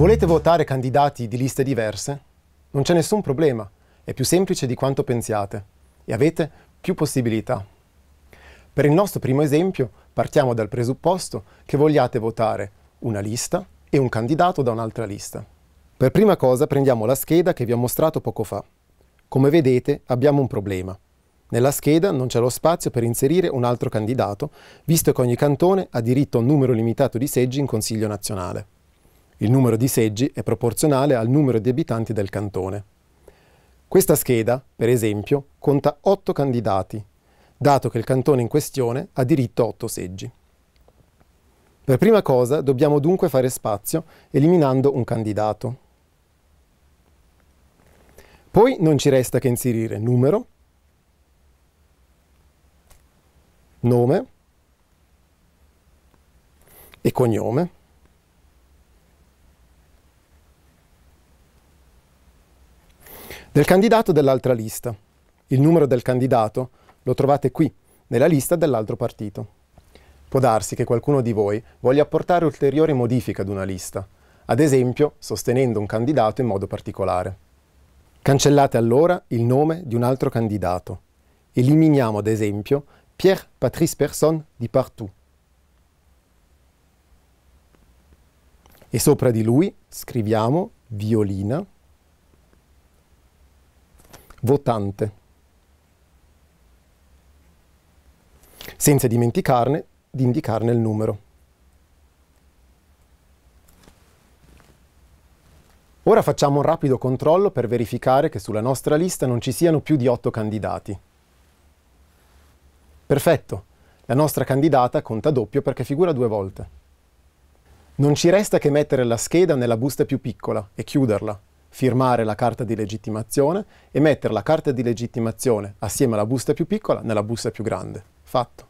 Volete votare candidati di liste diverse? Non c'è nessun problema, è più semplice di quanto pensiate e avete più possibilità. Per il nostro primo esempio partiamo dal presupposto che vogliate votare una lista e un candidato da un'altra lista. Per prima cosa prendiamo la scheda che vi ho mostrato poco fa. Come vedete abbiamo un problema. Nella scheda non c'è lo spazio per inserire un altro candidato, visto che ogni cantone ha diritto a un numero limitato di seggi in Consiglio nazionale. Il numero di seggi è proporzionale al numero di abitanti del cantone. Questa scheda, per esempio, conta 8 candidati, dato che il cantone in questione ha diritto a 8 seggi. Per prima cosa dobbiamo dunque fare spazio eliminando un candidato. Poi non ci resta che inserire numero, nome e cognome. del candidato dell'altra lista. Il numero del candidato lo trovate qui, nella lista dell'altro partito. Può darsi che qualcuno di voi voglia apportare ulteriori modifiche ad una lista, ad esempio sostenendo un candidato in modo particolare. Cancellate allora il nome di un altro candidato. Eliminiamo ad esempio Pierre Patrice Person di Partout. E sopra di lui scriviamo Violina votante. Senza dimenticarne di indicarne il numero. Ora facciamo un rapido controllo per verificare che sulla nostra lista non ci siano più di 8 candidati. Perfetto, la nostra candidata conta doppio perché figura due volte. Non ci resta che mettere la scheda nella busta più piccola e chiuderla, firmare la carta di legittimazione e mettere la carta di legittimazione assieme alla busta più piccola nella busta più grande. Fatto.